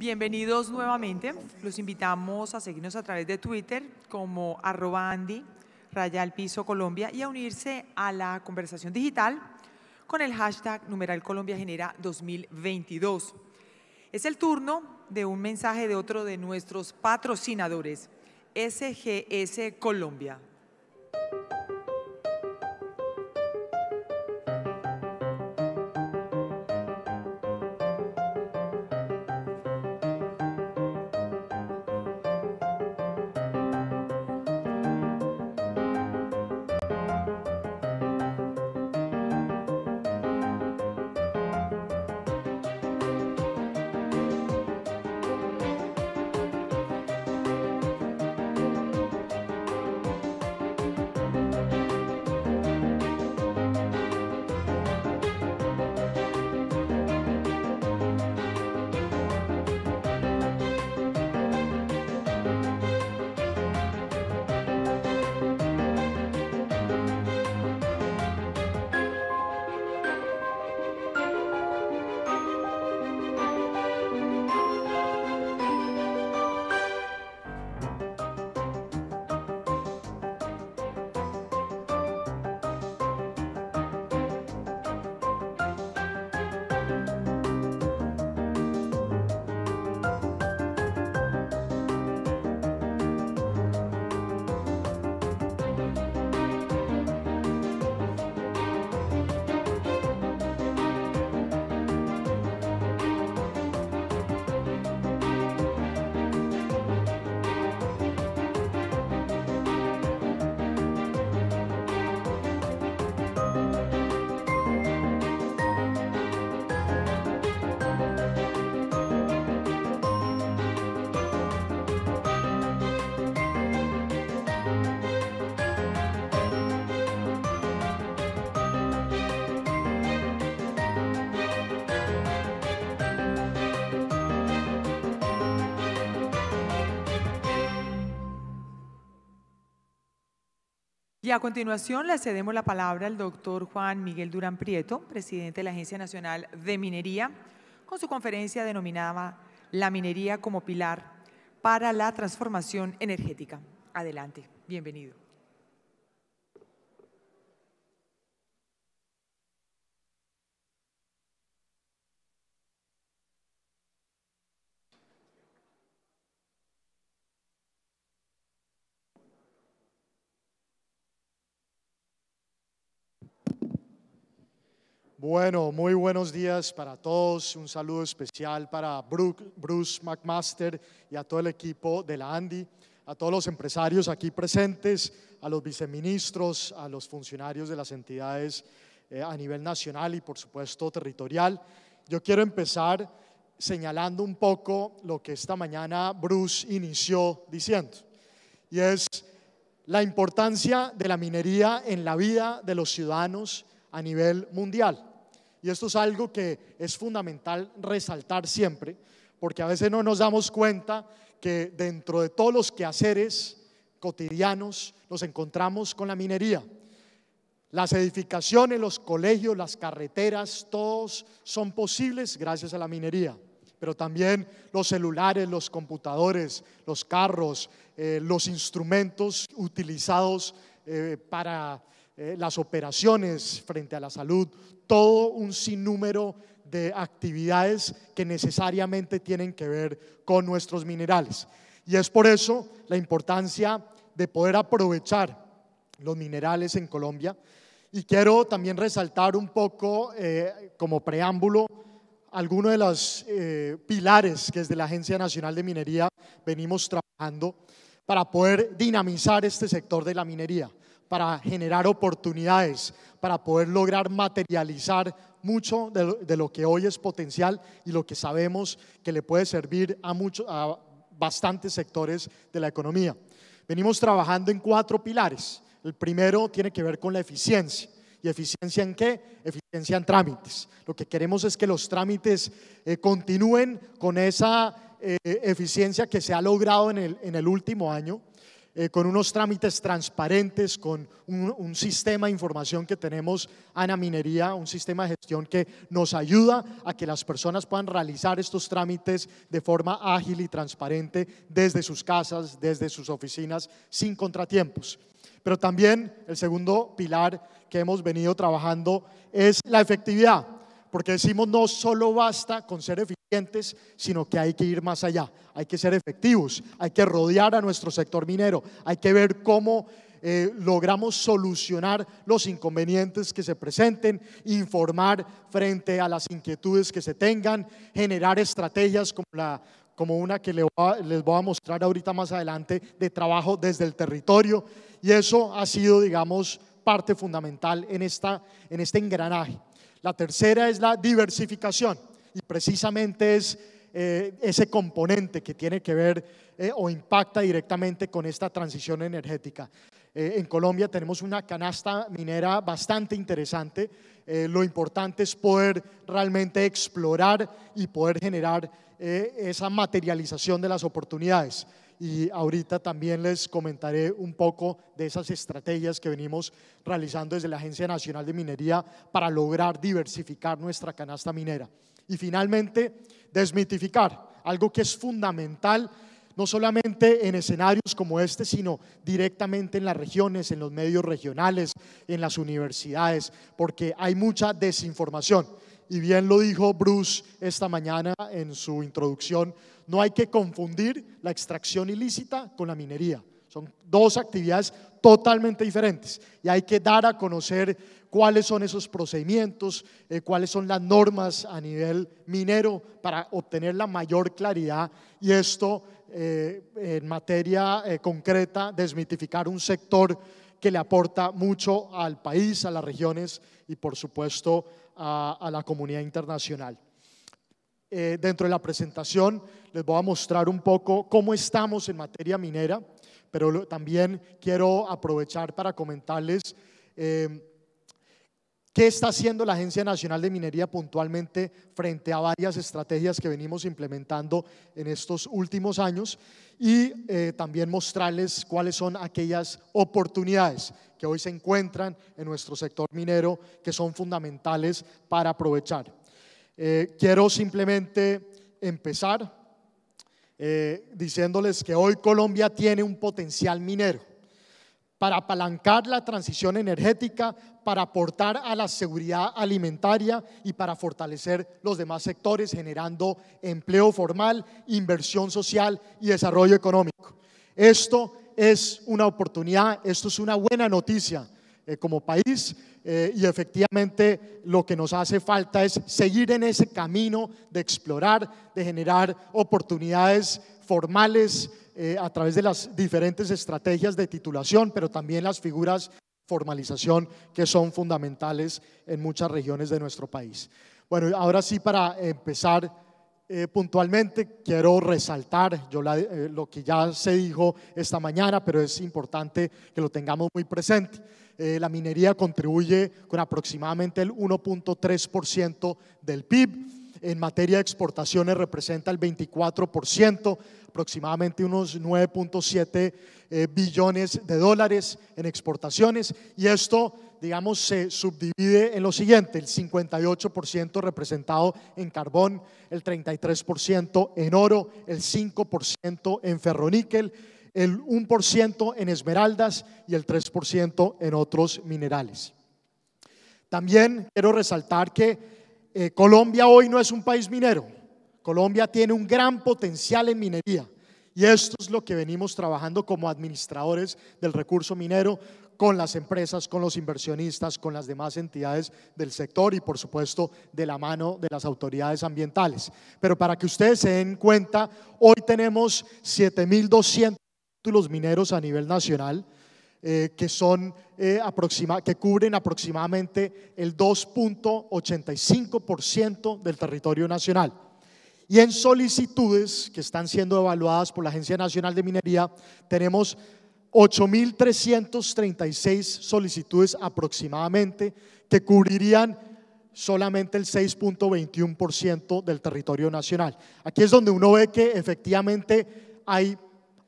Bienvenidos nuevamente. Los invitamos a seguirnos a través de Twitter como arroba Andy, Colombia y a unirse a la conversación digital con el hashtag numeral 2022. Es el turno de un mensaje de otro de nuestros patrocinadores, SGS Colombia. Y a continuación le cedemos la palabra al doctor Juan Miguel Durán Prieto, presidente de la Agencia Nacional de Minería, con su conferencia denominada La minería como pilar para la transformación energética. Adelante, bienvenido. Bueno, muy buenos días para todos. Un saludo especial para Bruce McMaster y a todo el equipo de la ANDI, a todos los empresarios aquí presentes, a los viceministros, a los funcionarios de las entidades eh, a nivel nacional y por supuesto territorial. Yo quiero empezar señalando un poco lo que esta mañana Bruce inició diciendo, y es la importancia de la minería en la vida de los ciudadanos a nivel mundial. Y esto es algo que es fundamental resaltar siempre, porque a veces no nos damos cuenta que dentro de todos los quehaceres cotidianos nos encontramos con la minería. Las edificaciones, los colegios, las carreteras, todos son posibles gracias a la minería. Pero también los celulares, los computadores, los carros, eh, los instrumentos utilizados eh, para eh, las operaciones frente a la salud, todo un sinnúmero de actividades que necesariamente tienen que ver con nuestros minerales. Y es por eso la importancia de poder aprovechar los minerales en Colombia. Y quiero también resaltar un poco eh, como preámbulo algunos de los eh, pilares que desde la Agencia Nacional de Minería venimos trabajando para poder dinamizar este sector de la minería para generar oportunidades, para poder lograr materializar mucho de lo, que hoy es potencial y lo que sabemos que le puede servir a, a bastantes sectores de la economía. Venimos trabajando en cuatro pilares. El primero tiene que ver con la eficiencia. ¿Y eficiencia en qué? Eficiencia en trámites. Lo que queremos es que los trámites eh, continúen con esa eh, eficiencia que se ha logrado en el último año eh, con unos trámites transparentes, con un, sistema de información que tenemos, Ana Minería, un sistema de gestión que nos ayuda a que las personas puedan realizar estos trámites de forma ágil y transparente desde sus casas, desde sus oficinas, sin contratiempos. Pero también el segundo pilar que hemos venido trabajando es la efectividad, porque decimos no solo basta con ser eficaz, sino que hay que ir más allá, hay que ser efectivos, hay que rodear a nuestro sector minero, hay que ver cómo eh, logramos solucionar los inconvenientes que se presenten, informar frente a las inquietudes que se tengan, generar estrategias como, la, como una que les a, les voy a mostrar ahorita más adelante de trabajo desde el territorio y eso ha sido, digamos, parte fundamental en, esta, en este engranaje. La tercera es la diversificación y precisamente es eh, ese componente que tiene que ver eh, o impacta directamente con esta transición energética. Eh, en Colombia tenemos una canasta minera bastante interesante. lo importante es poder realmente explorar y poder generar esa materialización de las oportunidades. Y ahorita también les comentaré un poco de esas estrategias que venimos realizando desde la Agencia Nacional de Minería para lograr diversificar nuestra canasta minera. Y finalmente, desmitificar, algo que es fundamental no solamente en escenarios como este, sino directamente en las regiones, en los medios regionales, en las universidades, porque hay mucha desinformación. Y bien lo dijo Bruce esta mañana en su introducción, no hay que confundir la extracción ilícita con la minería. Son dos actividades totalmente diferentes y hay que dar a conocer cuáles son esos procedimientos, eh, cuáles son las normas a nivel minero para obtener la mayor claridad y esto eh, en materia eh, concreta, desmitificar un sector que le aporta mucho al país, a las regiones y por supuesto a, la comunidad internacional. dentro de la presentación les voy a mostrar un poco cómo estamos en materia minera pero también quiero aprovechar para comentarles em, qué está haciendo la Agencia Nacional de Minería puntualmente frente a varias estrategias que venimos implementando en estos últimos años y eh, también mostrarles cuáles son aquellas oportunidades que hoy se encuentran en nuestro sector minero que son fundamentales para aprovechar. Eh, quiero simplemente empezar eh, diciéndoles que hoy Colombia tiene un potencial minero para apalancar la transición energética, para aportar a la seguridad alimentaria y para fortalecer los demás sectores, generando empleo formal, inversión social y desarrollo económico. Esto es una oportunidad, esto es una buena noticia eh, como país eh, y efectivamente lo que nos hace falta es seguir en ese camino de explorar, de generar oportunidades formales eh, a través de las diferentes estrategias de titulación, pero también las figuras formalización que son fundamentales en muchas regiones de nuestro país. Bueno, ahora sí, para empezar puntualmente, quiero resaltar yo lo que ya se dijo esta mañana, pero es importante que lo tengamos muy presente. Eh, la minería contribuye con aproximadamente el 1.3% del PIB. En materia de exportaciones representa el 24%, aproximadamente unos 9.7 eh, billones de dólares en exportaciones. Y esto, digamos, se subdivide en lo siguiente, el 58% representado en carbón, el 33% en oro, el 5% en ferroníquel, el 1% en esmeraldas y el 3% en otros minerales. También quiero resaltar que eh, Colombia hoy no es un país minero. Colombia tiene un gran potencial en minería. Y esto es lo que venimos trabajando como administradores del recurso minero con las empresas, con los inversionistas, con las demás entidades del sector y por supuesto de la mano de las autoridades ambientales. Pero para que ustedes se den cuenta, hoy tenemos 7.200 los mineros a nivel nacional, eh, que, son, eh, aproxima, que cubren aproximadamente el 2.85% del territorio nacional. Y en solicitudes que están siendo evaluadas por la Agencia Nacional de Minería, tenemos 8.336 solicitudes aproximadamente que cubrirían solamente el 6.21% del territorio nacional. Aquí es donde uno ve que efectivamente hay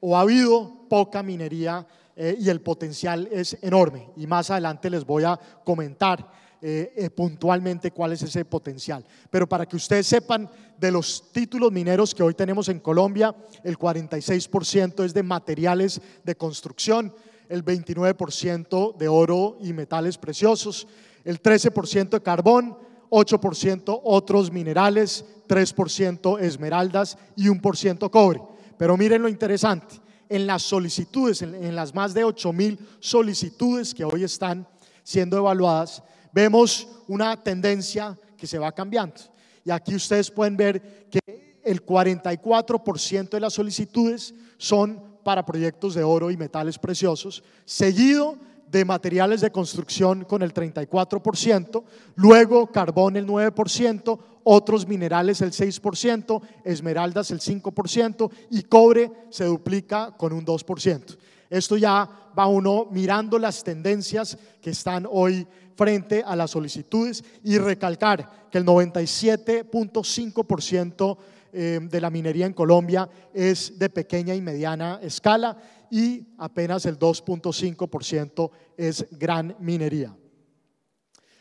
o ha habido poca minería eh, y el potencial es enorme. Y más adelante les voy a comentar eh, eh, puntualmente cuál es ese potencial. Pero para que ustedes sepan de los títulos mineros que hoy tenemos en Colombia, el 46% es de materiales de construcción, el 29% de oro y metales preciosos, el 13% de carbón, 8% otros minerales, 3% esmeraldas y 1% cobre. Pero miren lo interesante, en las solicitudes, en, las más de 8 mil solicitudes que hoy están siendo evaluadas, vemos una tendencia que se va cambiando. Y aquí ustedes pueden ver que el 44% de las solicitudes son para proyectos de oro y metales preciosos, seguido de materiales de construcción con el 34%, luego carbón el 9%, otros minerales el 6%, esmeraldas el 5% y cobre se duplica con un 2%. Esto ya va uno mirando las tendencias que están hoy frente a las solicitudes y recalcar que el 97.5% eh, de la minería en Colombia es de pequeña y mediana escala y apenas el 2.5% es gran minería.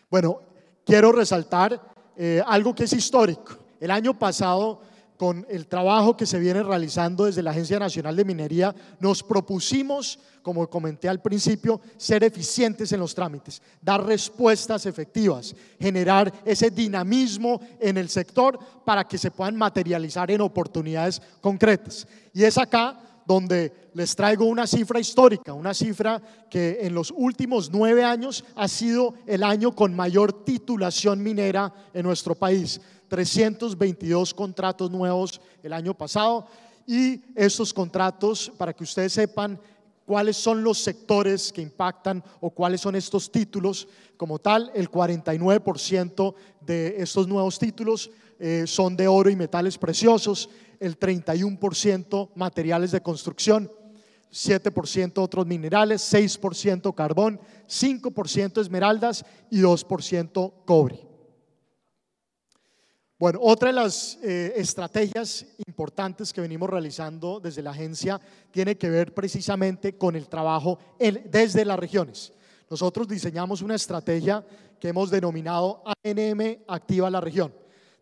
Bueno, quiero resaltar eh, algo que es histórico. El año pasado, con el trabajo que se viene realizando desde la Agencia Nacional de Minería, nos propusimos, como comenté al principio, ser eficientes en los trámites, dar respuestas efectivas, generar ese dinamismo en el sector para que se puedan materializar en oportunidades concretas. Y es acá donde les traigo una cifra histórica, una cifra que en los últimos nueve años ha sido el año con mayor titulación minera en nuestro país. 322 contratos nuevos el año pasado y estos contratos, para que ustedes sepan cuáles son los sectores que impactan o cuáles son estos títulos, como tal, el 49% de estos nuevos títulos eh, son de oro y metales preciosos, el 31% materiales de construcción, 7% otros minerales, 6% carbón, 5% esmeraldas y 2% cobre. Bueno, otra de las eh, estrategias importantes que venimos realizando desde la agencia tiene que ver precisamente con el trabajo desde las regiones. Nosotros diseñamos una estrategia que hemos denominado ANM Activa la Región.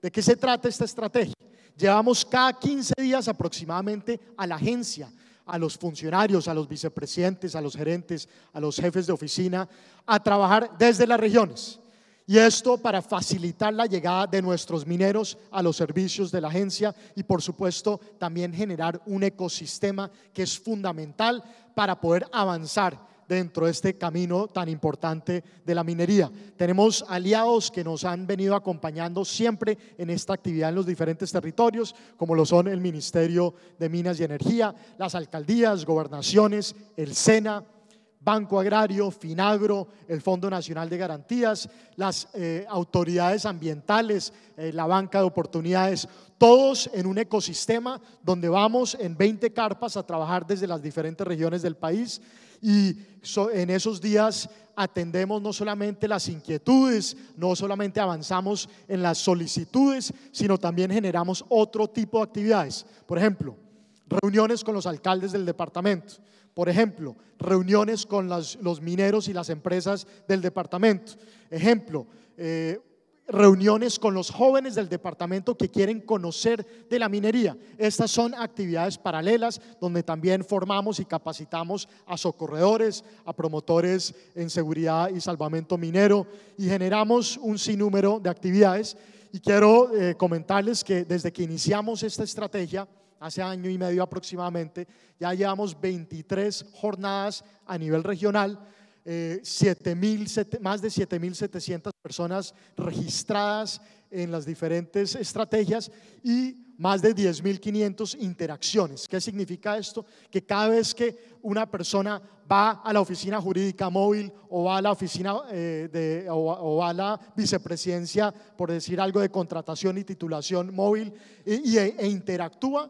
¿De qué se trata esta estrategia? Llevamos cada 15 días aproximadamente a la agencia, a los funcionarios, a los vicepresidentes, a los gerentes, a los jefes de oficina, a trabajar desde las regiones. Y esto para facilitar la llegada de nuestros mineros a los servicios de la agencia y por supuesto también generar un ecosistema que es fundamental para poder avanzar dentro de este camino tan importante de la minería. Tenemos aliados que nos han venido acompañando siempre en esta actividad en los diferentes territorios, como lo son el Ministerio de Minas y Energía, las alcaldías, gobernaciones, el SENA, Banco Agrario, Finagro, el Fondo Nacional de Garantías, las eh, autoridades ambientales, eh, la banca de oportunidades, todos en un ecosistema donde vamos en 20 carpas a trabajar desde las diferentes regiones del país y en esos días atendemos no solamente las inquietudes, no solamente avanzamos en las solicitudes, sino también generamos otro tipo de actividades. Por ejemplo, reuniones con los alcaldes del departamento. Por ejemplo, reuniones con los mineros y las empresas del departamento. Ejemplo, eh, reuniones con los jóvenes del departamento que quieren conocer de la minería. Estas son actividades paralelas donde también formamos y capacitamos a socorredores, a promotores en seguridad y salvamento minero y generamos un sinnúmero de actividades. Y quiero eh, comentarles que desde que iniciamos esta estrategia, hace año y medio aproximadamente, ya llevamos 23 jornadas a nivel regional eh, más de 7.700 personas registradas en las diferentes estrategias y más de 10.500 interacciones. ¿Qué significa esto? Que cada vez que una persona va a la oficina jurídica móvil o va a la oficina eh, de, o, va a la vicepresidencia, por decir algo, de contratación y titulación móvil e, e interactúa,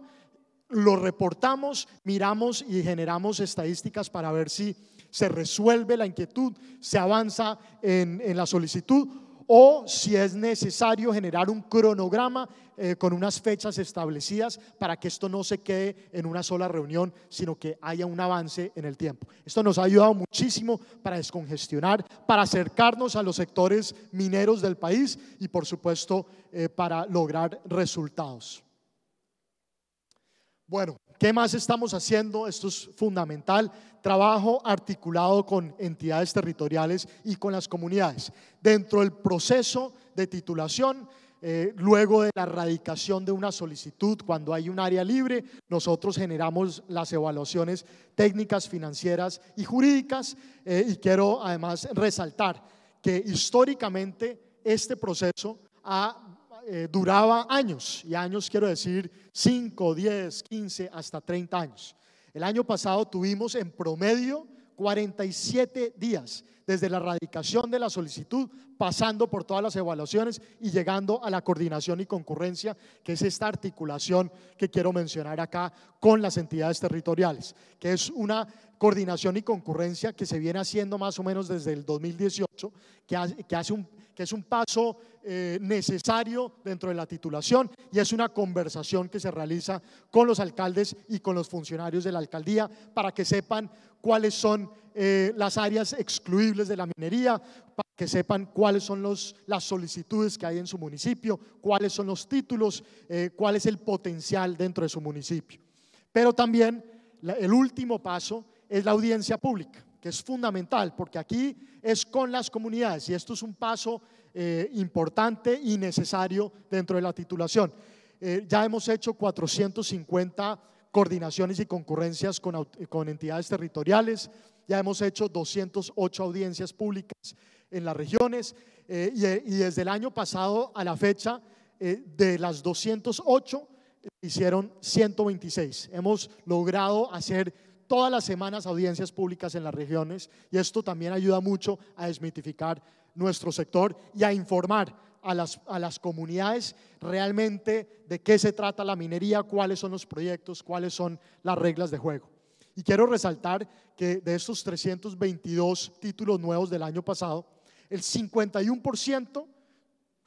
lo reportamos, miramos y generamos estadísticas para ver si se resuelve la inquietud, se avanza en, la solicitud o si es necesario generar un cronograma eh, con unas fechas establecidas para que esto no se quede en una sola reunión, sino que haya un avance en el tiempo. Esto nos ha ayudado muchísimo para descongestionar, para acercarnos a los sectores mineros del país y por supuesto eh, para lograr resultados. Bueno, ¿Qué más estamos haciendo? Esto es fundamental. Trabajo articulado con entidades territoriales y con las comunidades. Dentro del proceso de titulación, eh, luego de la erradicación de una solicitud, cuando hay un área libre, nosotros generamos las evaluaciones técnicas, financieras y jurídicas. Eh, y quiero además resaltar que históricamente este proceso ha eh, duraba años, y años quiero decir 5, 10, 15, hasta 30 años. El año pasado tuvimos en promedio 47 días desde la erradicación de la solicitud, pasando por todas las evaluaciones y llegando a la coordinación y concurrencia, que es esta articulación que quiero mencionar acá con las entidades territoriales, que es una coordinación y concurrencia que se viene haciendo más o menos desde el 2018, que hace un, que es un paso eh, necesario dentro de la titulación y es una conversación que se realiza con los alcaldes y con los funcionarios de la alcaldía para que sepan cuáles son eh, las áreas excluibles de la minería, para que sepan cuáles son los, las solicitudes que hay en su municipio, cuáles son los títulos, eh, cuál es el potencial dentro de su municipio. Pero también el último paso es la audiencia pública que es fundamental, porque aquí es con las comunidades y esto es un paso eh, importante y necesario dentro de la titulación. Eh, ya hemos hecho 450 coordinaciones y concurrencias con, entidades territoriales, ya hemos hecho 208 audiencias públicas en las regiones eh, y, y, desde el año pasado a la fecha de las 208 hicieron 126. Hemos logrado hacer todas las semanas audiencias públicas en las regiones y esto también ayuda mucho a desmitificar nuestro sector y a informar a las, comunidades realmente de qué se trata la minería, cuáles son los proyectos, cuáles son las reglas de juego. Y quiero resaltar que de esos 322 títulos nuevos del año pasado, el 51%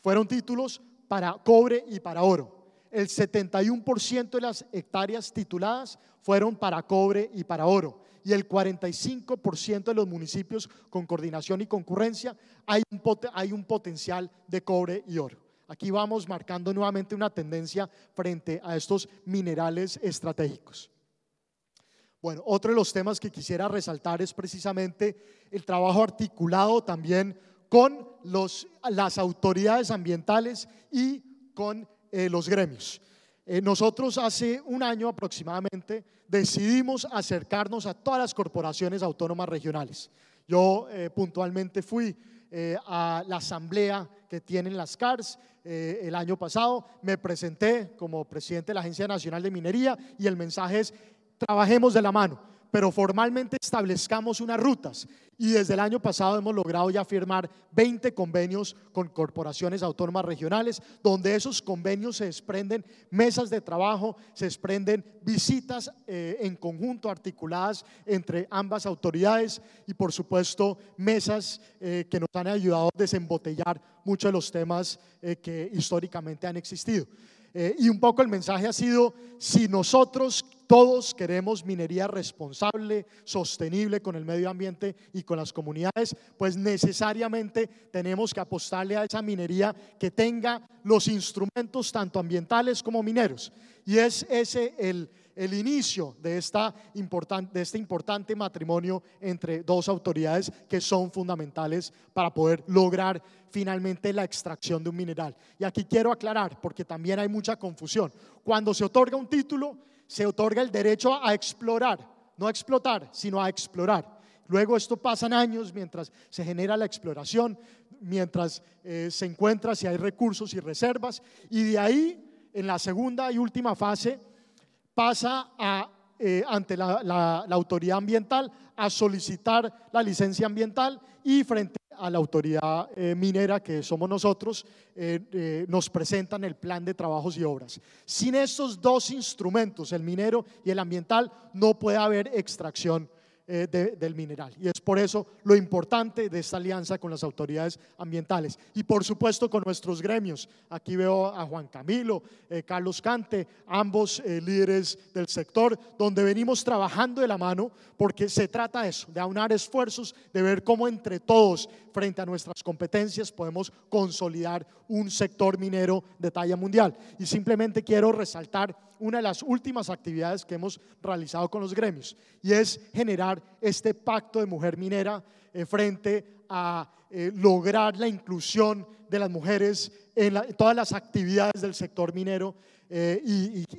fueron títulos para cobre y para oro el 71% de las hectáreas tituladas fueron para cobre y para oro. Y el 45% de los municipios con coordinación y concurrencia hay un, hay un potencial de cobre y oro. Aquí vamos marcando nuevamente una tendencia frente a estos minerales estratégicos. Bueno, otro de los temas que quisiera resaltar es precisamente el trabajo articulado también con los, las autoridades ambientales y con eh, los gremios. Eh, nosotros hace un año aproximadamente decidimos acercarnos a todas las corporaciones autónomas regionales. Yo eh, puntualmente fui a la asamblea que tienen las CARS el año pasado. Me presenté como presidente de la Agencia Nacional de Minería y el mensaje es, trabajemos de la mano pero formalmente establezcamos unas rutas. Y desde el año pasado hemos logrado ya firmar 20 convenios con corporaciones autónomas regionales, donde esos convenios se desprenden mesas de trabajo, se desprenden visitas eh, en conjunto articuladas entre ambas autoridades y por supuesto mesas eh, que nos han ayudado a desembotellar muchos de los temas eh, que históricamente han existido. y un poco el mensaje ha sido, si nosotros todos queremos minería responsable, sostenible con el medio ambiente y con las comunidades, pues necesariamente tenemos que apostarle a esa minería que tenga los instrumentos tanto ambientales como mineros. Y es ese el, inicio de, esta de este importante matrimonio entre dos autoridades que son fundamentales para poder lograr finalmente la extracción de un mineral. Y aquí quiero aclarar, porque también hay mucha confusión. Cuando se otorga un título, se otorga el derecho a, explorar, no a explotar, sino a explorar. Luego esto pasa en años mientras se genera la exploración, mientras eh, se encuentra si hay recursos y reservas, y de ahí, en la segunda y última fase, pasa eh, ante la, autoridad ambiental a solicitar la licencia ambiental y frente a a la autoridad eh, minera, que somos nosotros, eh, eh, nos presentan el plan de trabajos y obras. Sin esos dos instrumentos, el minero y el ambiental, no puede haber extracción. del mineral. Y es por eso lo importante de esta alianza con las autoridades ambientales. Y por supuesto con nuestros gremios. Aquí veo a Juan Camilo, Carlos Cante, ambos líderes del sector, donde venimos trabajando de la mano porque se trata de eso, de aunar esfuerzos, de ver cómo entre todos frente a nuestras competencias podemos consolidar un sector minero de talla mundial. Y simplemente quiero resaltar una de las últimas actividades que hemos realizado con los gremios y es generar este pacto de mujer minera eh, frente a eh, lograr la inclusión de las mujeres en, todas las actividades del sector minero eh,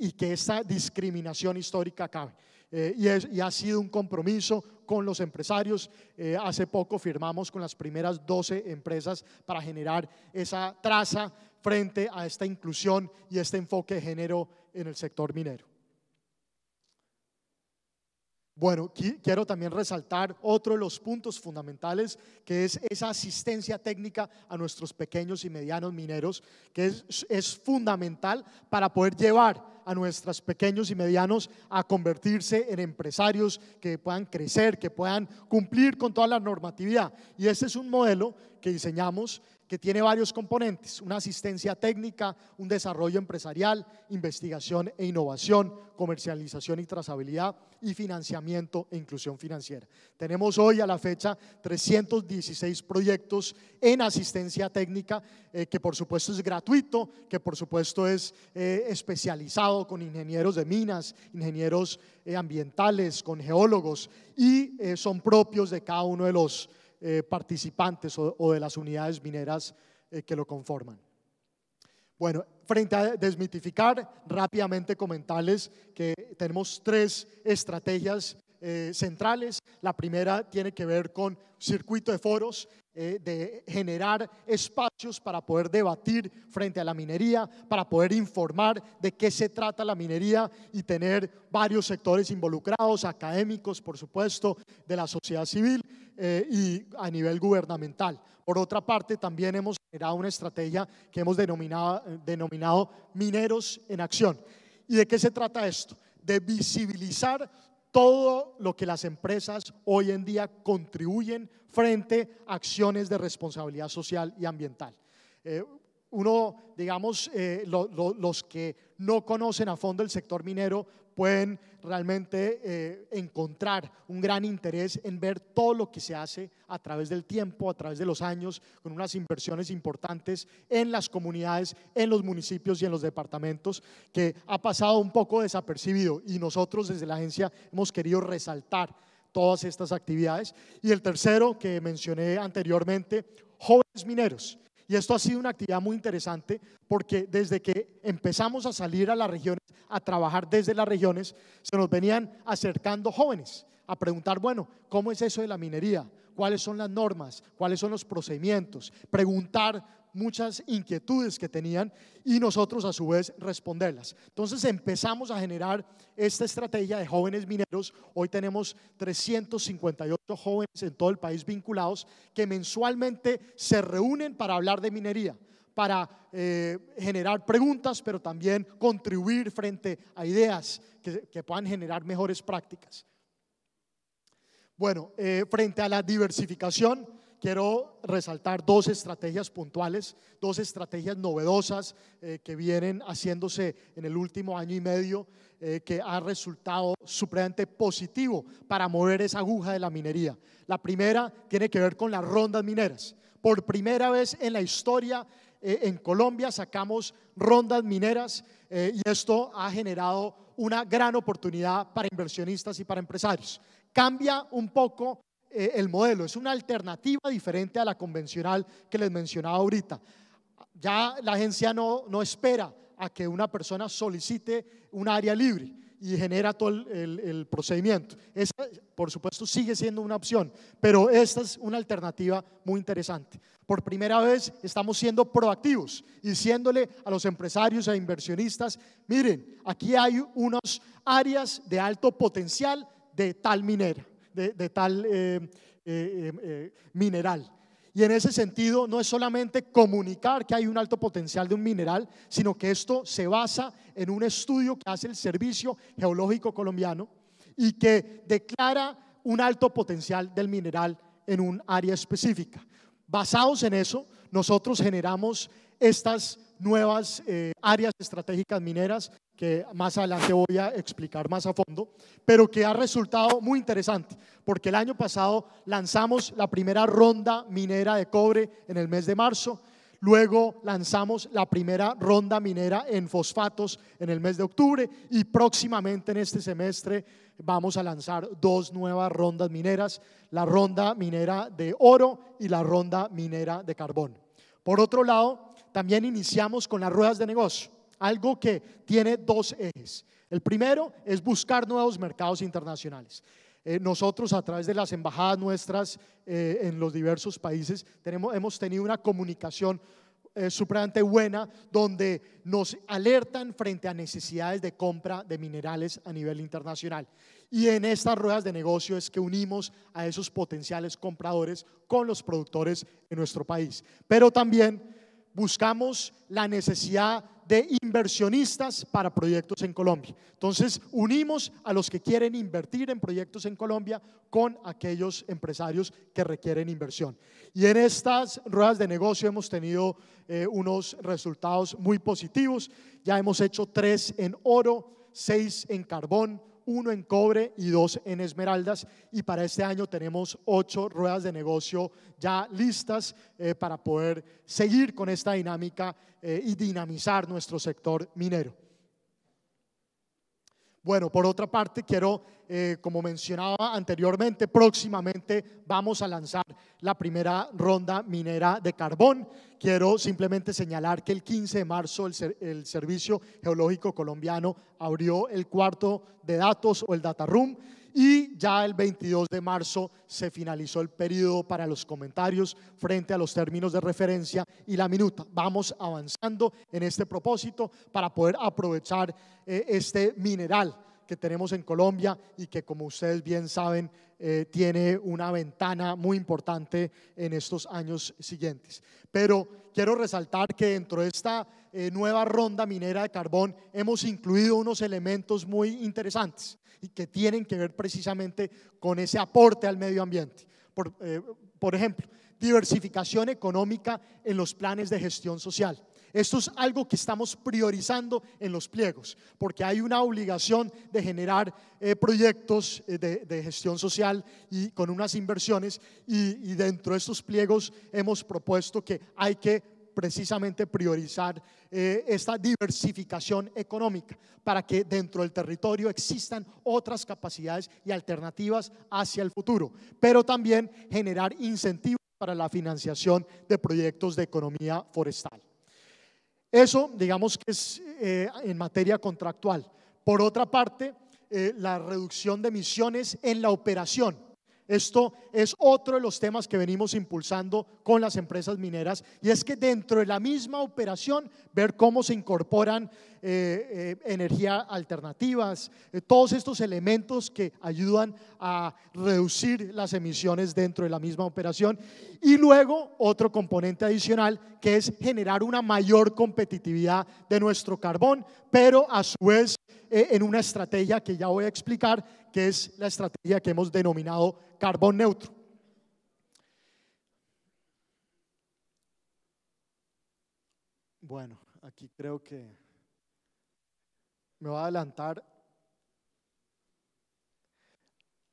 y, que esa discriminación histórica acabe. y, y, ha sido un compromiso con los empresarios. Eh, hace poco firmamos con las primeras 12 empresas para generar esa traza frente a esta inclusión y este enfoque de género en el sector minero. Bueno, quiero también resaltar otro de los puntos fundamentales, que es esa asistencia técnica a nuestros pequeños y medianos mineros, que es, fundamental para poder llevar a nuestros pequeños y medianos a convertirse en empresarios que puedan crecer, que puedan cumplir con toda la normatividad. Y ese es un modelo que diseñamos que tiene varios componentes, una asistencia técnica, un desarrollo empresarial, investigación e innovación, comercialización y trazabilidad y financiamiento e inclusión financiera. Tenemos hoy a la fecha 316 proyectos en asistencia técnica, eh, que por supuesto es gratuito, que por supuesto es eh, especializado con ingenieros de minas, ingenieros eh, ambientales, con geólogos y son propios de cada uno de los eh, participantes o, de las unidades mineras eh, que lo conforman. Bueno, frente a desmitificar, rápidamente comentarles que tenemos tres estrategias eh, centrales. La primera tiene que ver con circuito de foros, eh, de generar espacios para poder debatir frente a la minería, para poder informar de qué se trata la minería y tener varios sectores involucrados, académicos, por supuesto, de la sociedad civil eh, y a nivel gubernamental. Por otra parte, también hemos generado una estrategia que hemos denominado, denominado Mineros en Acción. ¿Y de qué se trata esto? de visibilizar todo lo que las empresas hoy en día contribuyen frente a acciones de responsabilidad social y ambiental. Eh, uno, digamos, eh, los que no conocen a fondo el sector minero pueden realmente eh, encontrar un gran interés en ver todo lo que se hace a través del tiempo, a través de los años, con unas inversiones importantes en las comunidades, en los municipios y en los departamentos, que ha pasado un poco desapercibido y nosotros desde la agencia hemos querido resaltar todas estas actividades. Y el tercero que mencioné anteriormente, jóvenes mineros. Y esto ha sido una actividad muy interesante porque desde que empezamos a salir a la región a trabajar desde las regiones, se nos venían acercando jóvenes a preguntar, bueno, ¿cómo es eso de la minería? ¿Cuáles son las normas? ¿Cuáles son los procedimientos? Preguntar muchas inquietudes que tenían y nosotros a su vez responderlas. Entonces empezamos a generar esta estrategia de jóvenes mineros. Hoy tenemos 358 jóvenes en todo el país vinculados que mensualmente se reúnen para hablar de minería para eh, generar preguntas, pero también contribuir frente a ideas que, puedan generar mejores prácticas. Bueno, eh, frente a la diversificación, quiero resaltar dos estrategias puntuales, dos estrategias novedosas eh, que vienen haciéndose en el último año y medio, que ha resultado supremamente positivo para mover esa aguja de la minería. La primera tiene que ver con las rondas mineras. Por primera vez en la historia, eh, en Colombia, sacamos rondas mineras eh, y esto ha generado una gran oportunidad para inversionistas y para empresarios. Cambia un poco eh, el modelo, es una alternativa diferente a la convencional que les mencionaba ahorita. Ya la agencia no espera a que una persona solicite un área libre y genera todo el, procedimiento. Esa, por supuesto, sigue siendo una opción, pero esta es una alternativa muy interesante. Por primera vez estamos siendo proactivos diciéndole a los empresarios e inversionistas, miren, aquí hay unas áreas de alto potencial de tal minera, de, tal eh, eh, eh, mineral. Y en ese sentido, no es solamente comunicar que hay un alto potencial de un mineral, sino que esto se basa en un estudio que hace el Servicio Geológico Colombiano y que declara un alto potencial del mineral en un área específica. Basados en eso, nosotros generamos estas nuevas eh, áreas estratégicas mineras que más adelante voy a explicar más a fondo, pero que ha resultado muy interesante, porque el año pasado lanzamos la primera ronda minera de cobre en el mes de marzo, luego lanzamos la primera ronda minera en fosfatos en el mes de octubre y próximamente en este semestre vamos a lanzar dos nuevas rondas mineras, la ronda minera de oro y la ronda minera de carbón. Por otro lado, también iniciamos con las ruedas de negocio, algo que tiene dos ejes. El primero es buscar nuevos mercados internacionales. Eh, nosotros a través de las embajadas nuestras eh, en los diversos países tenemos, hemos tenido una comunicación eh, buena donde nos alertan frente a necesidades de compra de minerales a nivel internacional. Y en estas ruedas de negocio es que unimos a esos potenciales compradores con los productores en nuestro país. Pero también buscamos la necesidad de inversionistas para proyectos en Colombia. Entonces, unimos a los que quieren invertir en proyectos en Colombia con aquellos empresarios que requieren inversión. Y en estas ruedas de negocio hemos tenido eh, unos resultados muy positivos. Ya hemos hecho tres en oro, seis en carbón, uno en cobre y dos en esmeraldas. Y para este año tenemos ocho ruedas de negocio ya listas eh, para poder seguir con esta dinámica eh, y dinamizar nuestro sector minero. Bueno, por otra parte, quiero, eh, como mencionaba anteriormente, próximamente vamos a lanzar la primera ronda minera de carbón. Quiero simplemente señalar que el 15 de marzo el, el Servicio Geológico Colombiano abrió el cuarto de datos o el data room y ya el 22 de marzo se finalizó el periodo para los comentarios frente a los términos de referencia y la minuta. Vamos avanzando en este propósito para poder aprovechar eh, este mineral que tenemos en Colombia y que como ustedes bien saben eh, tiene una ventana muy importante en estos años siguientes. Pero quiero resaltar que dentro de esta eh, nueva ronda minera de carbón hemos incluido unos elementos muy interesantes y que tienen que ver precisamente con ese aporte al medio ambiente. por eh, ejemplo, diversificación económica en los planes de gestión social esto es algo que estamos priorizando en los pliegos, porque hay una obligación de generar eh, proyectos eh, de, gestión social y con unas inversiones y, dentro de estos pliegos hemos propuesto que hay que precisamente priorizar eh, esta diversificación económica para que dentro del territorio existan otras capacidades y alternativas hacia el futuro, pero también generar incentivos para la financiación de proyectos de economía forestal. Eso, digamos que es eh, en materia contractual. Por otra parte, eh, la reducción de emisiones en la operación. Esto es otro de los temas que venimos impulsando con las empresas mineras y es que dentro de la misma operación ver cómo se incorporan eh, eh, energías alternativas, eh, todos estos elementos que ayudan a reducir las emisiones dentro de la misma operación y luego otro componente adicional que es generar una mayor competitividad de nuestro carbón, pero a su vez eh, en una estrategia que ya voy a explicar, que es la estrategia que hemos denominado carbón neutro. Bueno, aquí creo que me voy a adelantar.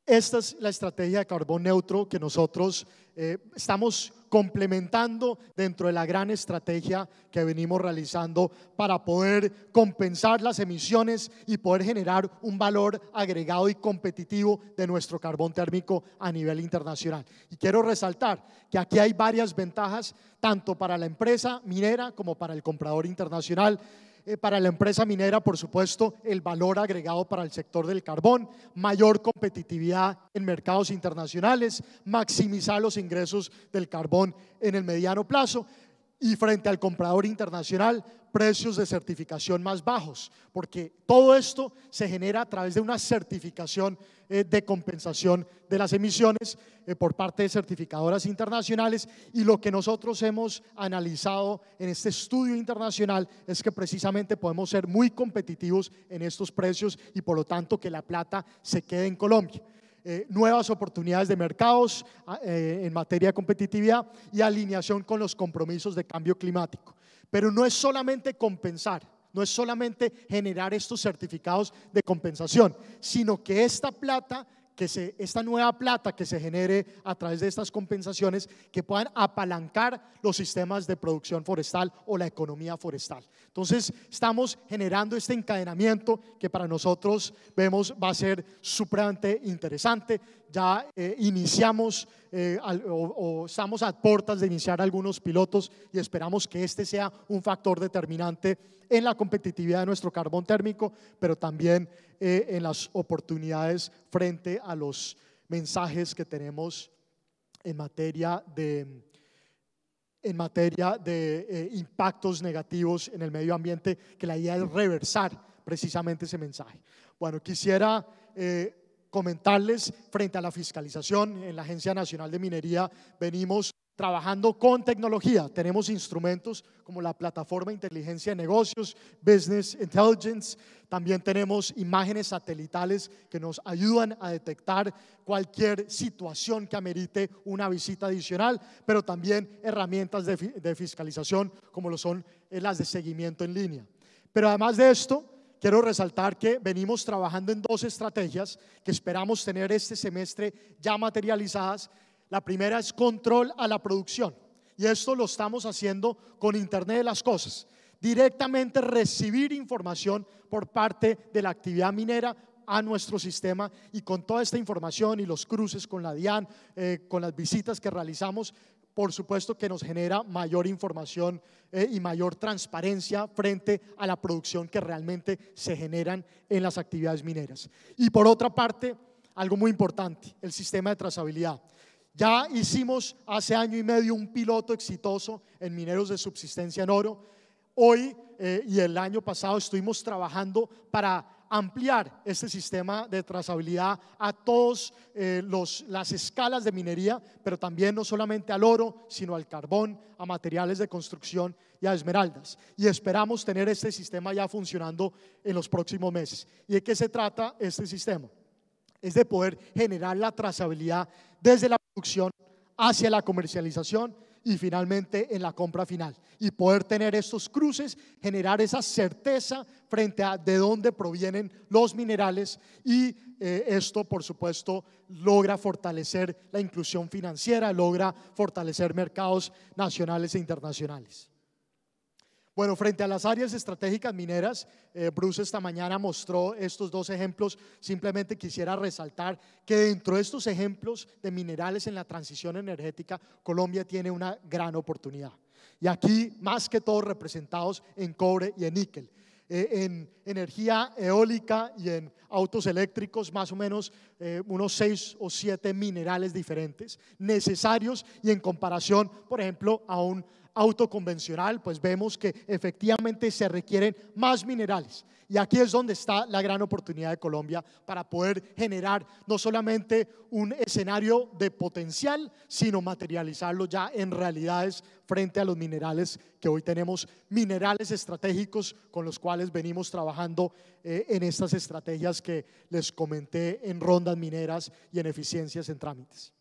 Esta es la estrategia de carbón neutro que nosotros eh, estamos complementando dentro de la gran estrategia que venimos realizando para poder compensar las emisiones y poder generar un valor agregado y competitivo de nuestro carbón térmico a nivel internacional. Y quiero resaltar que aquí hay varias ventajas, tanto para la empresa minera como para el comprador internacional. Eh, para la empresa minera, por supuesto, el valor agregado para el sector del carbón, mayor competitividad en mercados internacionales, maximizar los ingresos del carbón en el mediano plazo y frente al comprador internacional, precios de certificación más bajos, porque todo esto se genera a través de una certificación eh, de compensación de las emisiones eh, por parte de certificadoras internacionales y lo que nosotros hemos analizado en este estudio internacional es que precisamente podemos ser muy competitivos en estos precios y por lo tanto que la plata se quede en Colombia. Eh, nuevas oportunidades de mercados ah, en materia de competitividad y alineación con los compromisos de cambio climático. Pero no es solamente compensar, no es solamente generar estos certificados de compensación, sino que esta plata esta nueva plata que se genere a través de estas compensaciones que puedan apalancar los sistemas de producción forestal o la economía forestal. Entonces, estamos generando este encadenamiento que para nosotros vemos va a ser supremamente interesante. Ya eh, iniciamos eh, o, o estamos a puertas de iniciar algunos pilotos y esperamos que este sea un factor determinante en la competitividad de nuestro carbón térmico, pero también eh, en las oportunidades frente a los mensajes que tenemos en materia de, en materia de eh, impactos negativos en el medio ambiente, que la idea es reversar precisamente ese mensaje. Bueno, quisiera eh, comentarles frente a la fiscalización en la Agencia Nacional de Minería, venimos trabajando con tecnología. Tenemos instrumentos como la plataforma inteligencia de negocios, Business Intelligence. También tenemos imágenes satelitales que nos ayudan a detectar cualquier situación que amerite una visita adicional, pero también herramientas de, de fiscalización como lo son eh, las de seguimiento en línea. Pero además de esto, quiero resaltar que venimos trabajando en dos estrategias que esperamos tener este semestre ya materializadas la primera es control a la producción. Y esto lo estamos haciendo con Internet de las Cosas. Directamente recibir información por parte de la actividad minera a nuestro sistema y con toda esta información y los cruces con la DIAN, eh, con las visitas que realizamos, por supuesto que nos genera mayor información eh, y mayor transparencia frente a la producción que realmente se generan en las actividades mineras. Y por otra parte, algo muy importante, el sistema de trazabilidad. Ya hicimos hace año y medio un piloto exitoso en mineros de subsistencia en oro. Hoy eh, y el año pasado estuvimos trabajando para ampliar este sistema de trazabilidad a todas eh, las escalas de minería, pero también no solamente al oro, sino al carbón, a materiales de construcción y a esmeraldas. Y esperamos tener este sistema ya funcionando en los próximos meses. ¿Y de qué se trata este sistema? Es de poder generar la trazabilidad desde la producción hacia la comercialización y finalmente en la compra final. Y poder tener estos cruces, generar esa certeza frente a de dónde provienen los minerales y eh, esto, por supuesto, logra fortalecer la inclusión financiera, logra fortalecer mercados nacionales e internacionales. Bueno, frente a las áreas estratégicas mineras, eh, Bruce esta mañana mostró estos dos ejemplos. Simplemente quisiera resaltar que dentro de estos ejemplos de minerales en la transición energética, Colombia tiene una gran oportunidad. Y aquí, más que todo, representados en cobre y en níquel. Eh, en energía eólica y en autos eléctricos, más o menos eh, unos seis o siete minerales diferentes necesarios y en comparación, por ejemplo, a un autoconvencional, pues vemos que efectivamente se requieren más minerales. Y aquí es donde está la gran oportunidad de Colombia para poder generar no solamente un escenario de potencial, sino materializarlo ya en realidades frente a los minerales que hoy tenemos, minerales estratégicos con los cuales venimos trabajando eh, en estas estrategias que les comenté en rondas mineras y en eficiencias en trámites.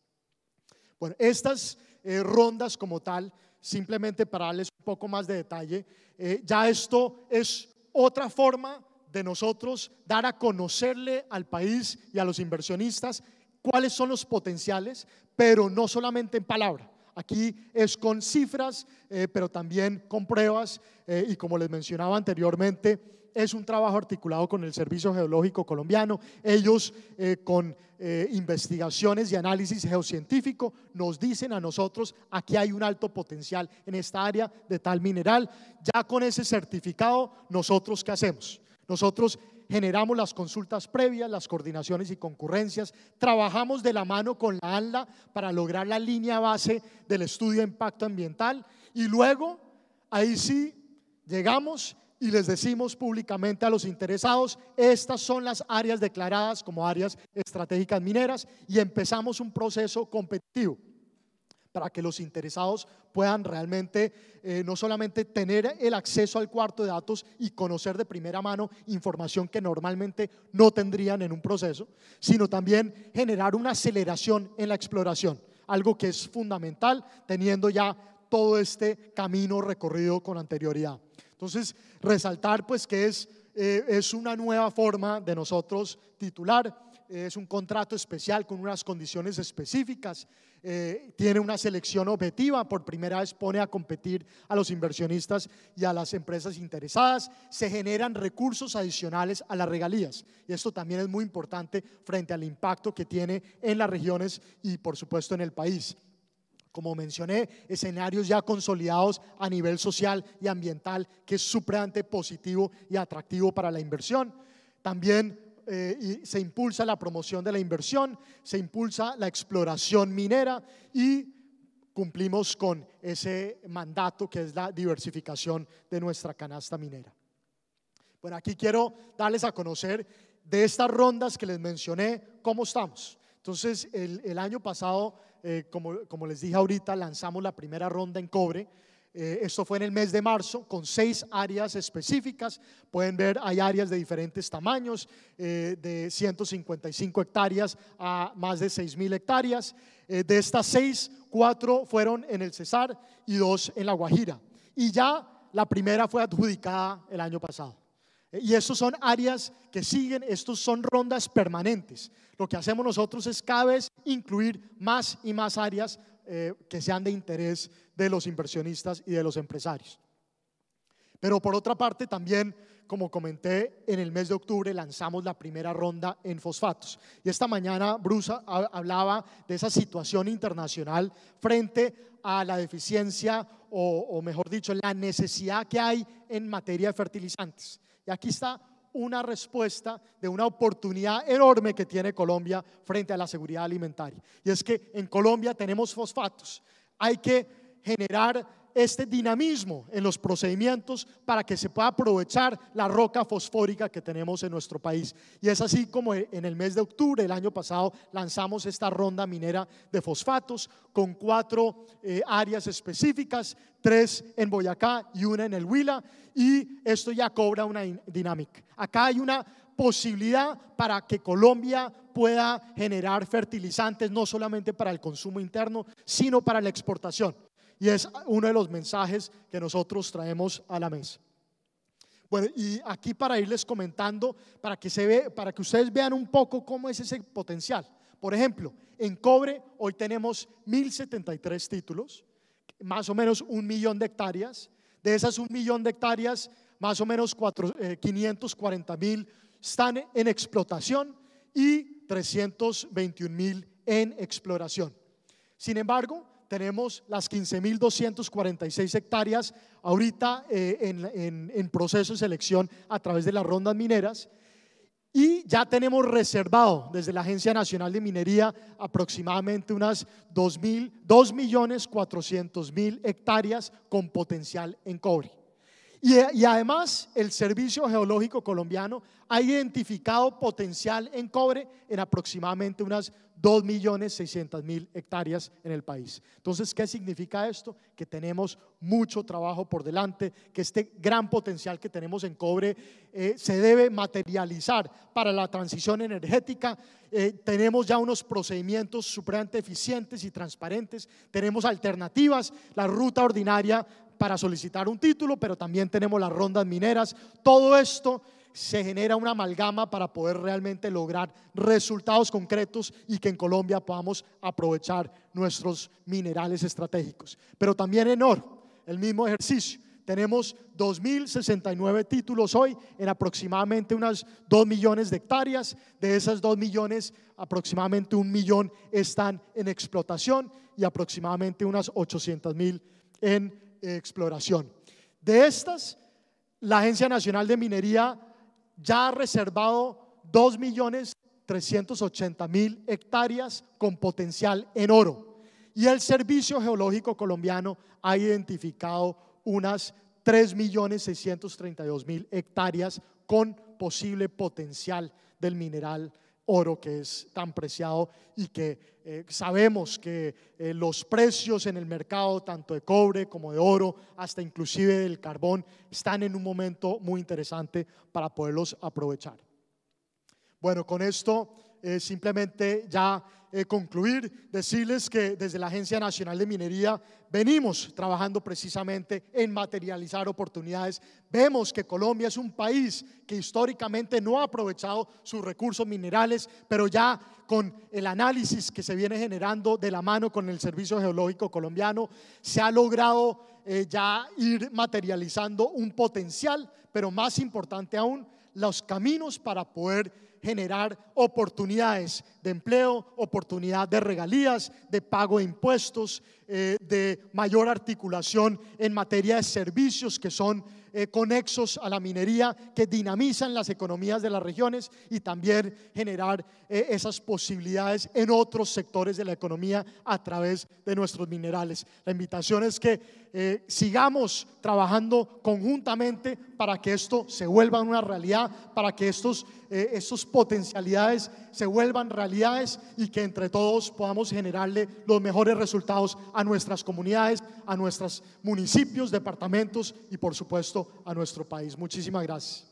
Bueno, estas eh, rondas como tal simplemente para darles un poco más de detalle, eh, ya esto es otra forma de nosotros dar a conocerle al país y a los inversionistas cuáles son los potenciales, pero no solamente en palabra. Aquí es con cifras, eh, pero también con pruebas eh, y como les mencionaba anteriormente, es un trabajo articulado con el Servicio Geológico Colombiano. Ellos eh, con eh, investigaciones y análisis geocientífico nos dicen a nosotros, aquí hay un alto potencial en esta área de tal mineral. Ya con ese certificado, nosotros qué hacemos? Nosotros generamos las consultas previas, las coordinaciones y concurrencias, trabajamos de la mano con la alda para lograr la línea base del estudio de impacto ambiental y luego ahí sí llegamos y les decimos públicamente a los interesados, estas son las áreas declaradas como áreas estratégicas mineras y empezamos un proceso competitivo para que los interesados puedan realmente eh, no solamente tener el acceso al cuarto de datos y conocer de primera mano información que normalmente no tendrían en un proceso, sino también generar una aceleración en la exploración, algo que es fundamental teniendo ya todo este camino recorrido con anterioridad. Entonces, resaltar pues que eh, es, una nueva forma de nosotros titular es un contrato especial con unas condiciones específicas, eh, tiene una selección objetiva, por primera vez pone a competir a los inversionistas y a las empresas interesadas, se generan recursos adicionales a las regalías. Y esto también es muy importante frente al impacto que tiene en las regiones y por supuesto en el país. Como mencioné, escenarios ya consolidados a nivel social y ambiental, que es supremamente positivo y atractivo para la inversión. También eh, se impulsa la promoción de la inversión, se impulsa la exploración minera y cumplimos con ese mandato que es la diversificación de nuestra canasta minera. Bueno, aquí quiero darles a conocer de estas rondas que les mencioné, cómo estamos. Entonces, el, año pasado, eh, como, les dije ahorita, lanzamos la primera ronda en cobre. Eh, esto fue en el mes de marzo, con seis áreas específicas. Pueden ver, hay áreas de diferentes tamaños, eh, de 155 hectáreas a más de 6.000 hectáreas. de estas seis, cuatro fueron en el Cesar y dos en La Guajira. Y ya la primera fue adjudicada el año pasado. Y estos son áreas que siguen, estos son rondas permanentes. Lo que hacemos nosotros es cada vez incluir más y más áreas eh, que sean de interés de los inversionistas y de los empresarios. Pero por otra parte, también, como comenté, en el mes de octubre lanzamos la primera ronda en fosfatos. Y esta mañana Bruce hablaba de esa situación internacional frente a la deficiencia o mejor dicho, la necesidad que hay en materia de fertilizantes. Y aquí está una respuesta de una oportunidad enorme que tiene Colombia frente a la seguridad alimentaria. Y es que en Colombia tenemos fosfatos. Hay que generar este dinamismo en los procedimientos para que se pueda aprovechar la roca fosfórica que tenemos en nuestro país. Y es así como en el mes de octubre del año pasado lanzamos esta ronda minera de fosfatos con cuatro eh, áreas específicas, tres en Boyacá y una en el Huila, y esto ya cobra una dinámica. Acá hay una posibilidad para que Colombia pueda generar fertilizantes no solamente para el consumo interno, sino para la exportación y es uno de los mensajes que nosotros traemos a la mesa. Bueno, y aquí para irles comentando, para que, se ve, para que ustedes vean un poco cómo es ese potencial. Por ejemplo, en cobre hoy tenemos 1.073 títulos, más o menos un millón de hectáreas. De esas un millón de hectáreas, más o menos 540 eh, mil están en explotación y 321 mil en exploración. Sin embargo, tenemos las 15.246 hectáreas ahorita eh, en, proceso de selección a través de las rondas mineras. Y ya tenemos reservado desde la Agencia Nacional de Minería aproximadamente unas 2.400.000 hectáreas con potencial en cobre. Y, además, el Servicio Geológico Colombiano ha identificado potencial en cobre en aproximadamente unas 2.600.000 hectáreas en el país. Entonces, ¿qué significa esto? Que tenemos mucho trabajo por delante, que este gran potencial que tenemos en cobre eh, se debe materializar para la transición energética. Eh, tenemos ya unos procedimientos supremamente eficientes y transparentes, tenemos alternativas, la ruta ordinaria para solicitar un título, pero también tenemos las rondas mineras. Todo esto se genera una amalgama para poder realmente lograr resultados concretos y que en Colombia podamos aprovechar nuestros minerales estratégicos. Pero también en oro, el mismo ejercicio. Tenemos 2.069 títulos hoy en aproximadamente unas 2 millones de hectáreas. De esas 2 millones, aproximadamente un millón están en explotación y aproximadamente unas 800.000 mil en exploración. De estas, la Agencia Nacional de Minería ya ha reservado 2.380.000 hectáreas con potencial en oro. Y el Servicio Geológico Colombiano ha identificado unas 3.632.000 hectáreas con posible potencial del mineral oro que es tan preciado y que eh, sabemos que eh, los precios en el mercado, tanto de cobre como de oro, hasta inclusive del carbón, están en un momento muy interesante para poderlos aprovechar. Bueno, con esto eh, simplemente ya eh, concluir, decirles que desde la Agencia Nacional de Minería venimos trabajando precisamente en materializar oportunidades. Vemos que Colombia es un país que históricamente no ha aprovechado sus recursos minerales, pero ya con el análisis que se viene generando de la mano con el Servicio Geológico Colombiano, se ha logrado eh, ya ir materializando un potencial, pero más importante aún, los caminos para poder generar oportunidades de empleo, oportunidad de regalías, de pago de impuestos, eh, de mayor articulación en materia de servicios que son eh, conexos a la minería que dinamizan las economías de las regiones y también generar eh, esas posibilidades en otros sectores de la economía a través de nuestros minerales. La invitación es que eh, sigamos trabajando conjuntamente para que esto se vuelva una realidad, para que estos, estos potencialidades se vuelvan realidades y que entre todos podamos generarle los mejores resultados a nuestras comunidades, a nuestros municipios, departamentos y por supuesto a nuestro país. Muchísimas gracias.